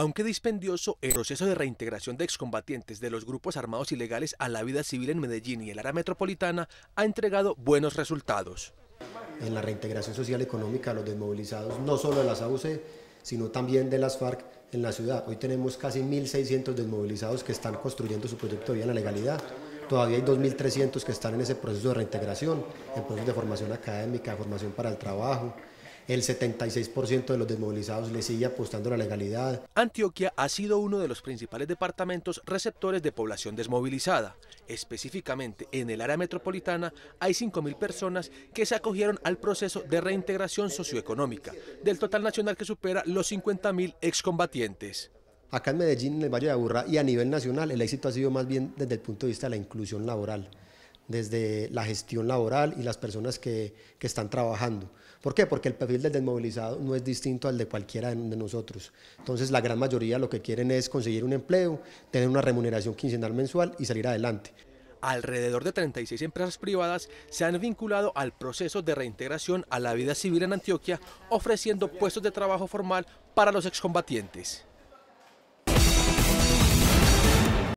Aunque dispendioso, el proceso de reintegración de excombatientes de los grupos armados ilegales a la vida civil en Medellín y el área metropolitana ha entregado buenos resultados. En la reintegración social y económica, los desmovilizados, no solo de las AUC, sino también de las FARC en la ciudad. Hoy tenemos casi 1.600 desmovilizados que están construyendo su proyecto de vida en la legalidad. Todavía hay 2.300 que están en ese proceso de reintegración, en procesos de formación académica, formación para el trabajo, el 76% de los desmovilizados le sigue apostando la legalidad. Antioquia ha sido uno de los principales departamentos receptores de población desmovilizada. Específicamente en el área metropolitana hay 5.000 personas que se acogieron al proceso de reintegración socioeconómica, del total nacional que supera los 50.000 excombatientes. Acá en Medellín, en el Valle de Aburrá y a nivel nacional, el éxito ha sido más bien desde el punto de vista de la inclusión laboral desde la gestión laboral y las personas que, están trabajando. ¿Por qué? Porque el perfil del desmovilizado no es distinto al de cualquiera de nosotros. Entonces, la gran mayoría lo que quieren es conseguir un empleo, tener una remuneración quincenal mensual y salir adelante. Alrededor de 36 empresas privadas se han vinculado al proceso de reintegración a la vida civil en Antioquia, ofreciendo puestos de trabajo formal para los excombatientes.